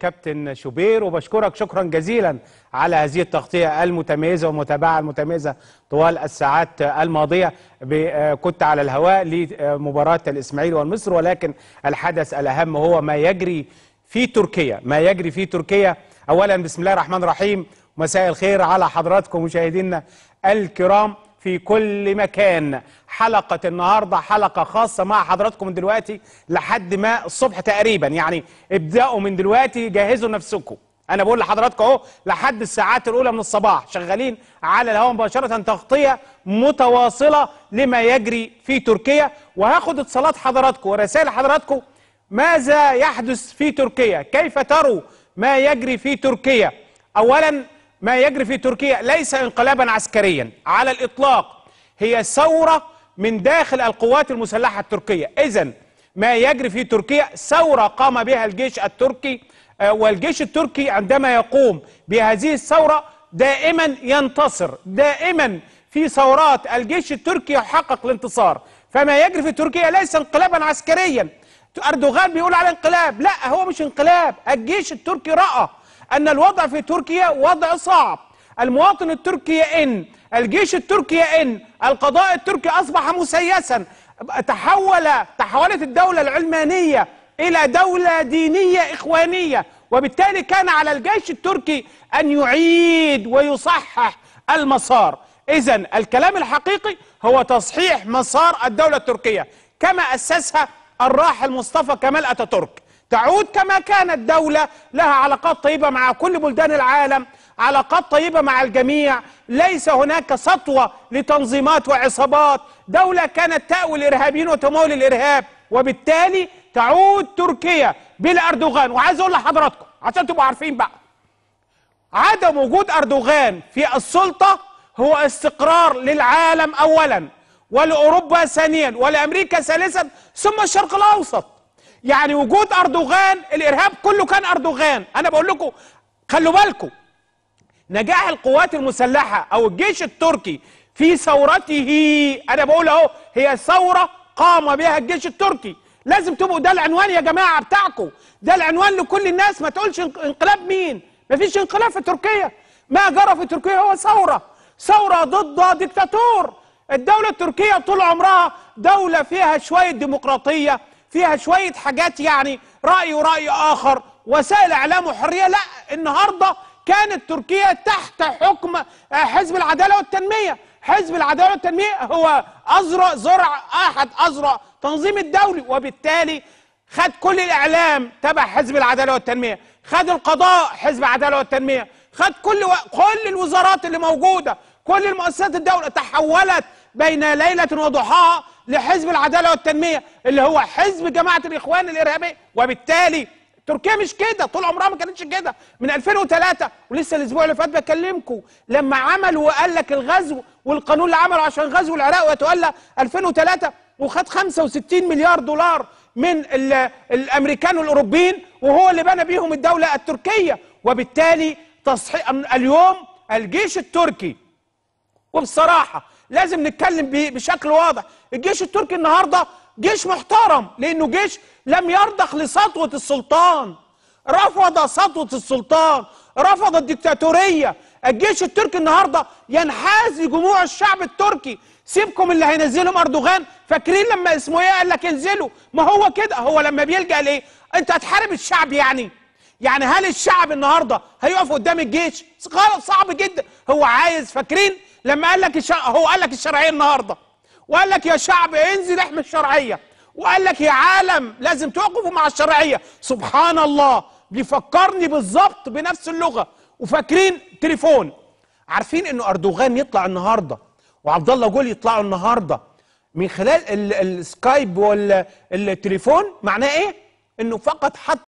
كابتن شوبير وبشكرك شكرا جزيلا على هذه التغطية المتميزة والمتابعة المتميزة طوال الساعات الماضية كنت على الهواء لمباراة الإسماعيلي والمصر ولكن الحدث الأهم هو ما يجري في تركيا ما يجري في تركيا أولا بسم الله الرحمن الرحيم مساء الخير على حضراتكم مشاهدينا الكرام في كل مكان حلقة النهاردة حلقة خاصة مع حضراتكم من دلوقتي لحد ما الصبح تقريبا يعني ابدأوا من دلوقتي جهزوا نفسكم أنا بقول لحضراتكم أهو لحد الساعات الأولى من الصباح شغالين على الهواء مباشرة تغطية متواصلة لما يجري في تركيا وهاخد اتصالات حضراتكم ورسائل حضراتكم ماذا يحدث في تركيا كيف تروا ما يجري في تركيا أولا ما يجري في تركيا ليس انقلابا عسكريا على الإطلاق هي ثورة من داخل القوات المسلحة التركية إذا ما يجري في تركيا ثورة قام بها الجيش التركي آه، والجيش التركي عندما يقوم بهذه الثورة دائما ينتصر دائما في ثورات الجيش التركي يحقق الانتصار فما يجري في تركيا ليس انقلابا عسكريا أردوغان بيقول على انقلاب لا هو مش انقلاب الجيش التركي رأى أن الوضع في تركيا وضع صعب المواطن التركي إن الجيش التركي إن القضاء التركي أصبح مسيسا تحول تحولت الدولة العلمانية إلى دولة دينية إخوانية وبالتالي كان على الجيش التركي أن يعيد ويصحح المسار إذا الكلام الحقيقي هو تصحيح مسار الدولة التركية كما أسسها الراحل مصطفى كمال أتاتورك تعود كما كانت دولة لها علاقات طيبة مع كل بلدان العالم علاقات طيبة مع الجميع ليس هناك سطوة لتنظيمات وعصابات دولة كانت تأوي الإرهابيين وتمول الإرهاب وبالتالي تعود تركيا بالأردوغان وعايز أقول لحضراتكم عشان تبقوا عارفين بقى عدم وجود أردوغان في السلطة هو استقرار للعالم أولا ولأوروبا ثانيا ولأمريكا ثالثا ثم الشرق الأوسط يعني وجود أردوغان الإرهاب كله كان أردوغان أنا بقول لكم خلوا بالكم نجاح القوات المسلحة أو الجيش التركي في ثورته أنا بقول أهو هي ثورة قام بها الجيش التركي لازم تبقوا ده العنوان يا جماعة بتاعكم ده العنوان لكل الناس ما تقولش انقلاب مين مفيش انقلاب في تركيا ما جرى في تركيا هو ثورة ثورة ضد ديكتاتور الدولة التركية طول عمرها دولة فيها شوية ديمقراطية فيها شوية حاجات يعني رأي ورأي آخر وسائل إعلام وحرية لا النهاردة كانت تركيا تحت حكم حزب العدالة والتنمية حزب العدالة والتنمية هو أزرع زرع أحد أزرع تنظيم الدولي وبالتالي خد كل الإعلام تبع حزب العدالة والتنمية خد القضاء حزب العدالة والتنمية خد كل و... كل الوزارات اللي موجودة كل المؤسسات الدولة تحولت بين ليله وضحاها لحزب العداله والتنميه اللي هو حزب جماعه الاخوان الارهابي وبالتالي تركيا مش كده طول عمرها ما كانتش كده من 2003 ولسه الاسبوع اللي فات بكلمكم لما عملوا وقال لك الغزو والقانون اللي عمله عشان غزو العراق ويتولى 2003 وخد 65 مليار دولار من الامريكان والاوروبيين وهو اللي بنى بيهم الدوله التركيه وبالتالي تصحيح اليوم الجيش التركي وبصراحه لازم نتكلم بشكل واضح الجيش التركي النهارده جيش محترم لانه جيش لم يرضخ لسطوه السلطان رفض سطوه السلطان رفض الدكتاتوريه الجيش التركي النهارده ينحاز لجموع الشعب التركي سيبكم اللي هينزلهم اردوغان فاكرين لما اسمه ايه قال لك انزلوا ما هو كده هو لما بيلجا لايه انت هتحارب الشعب يعني يعني هل الشعب النهارده هيقف قدام الجيش غلط صعب جدا هو عايز فاكرين لما قال لك الش... هو قال لك الشرعيه النهارده وقال لك يا شعب انزل احمي الشرعيه وقال لك يا عالم لازم تقفوا مع الشرعيه سبحان الله بيفكرني بالظبط بنفس اللغه وفاكرين تليفون عارفين انه اردوغان يطلع النهارده وعبد الله جول يطلعوا النهارده من خلال السكايب والتليفون معناه ايه انه فقط حط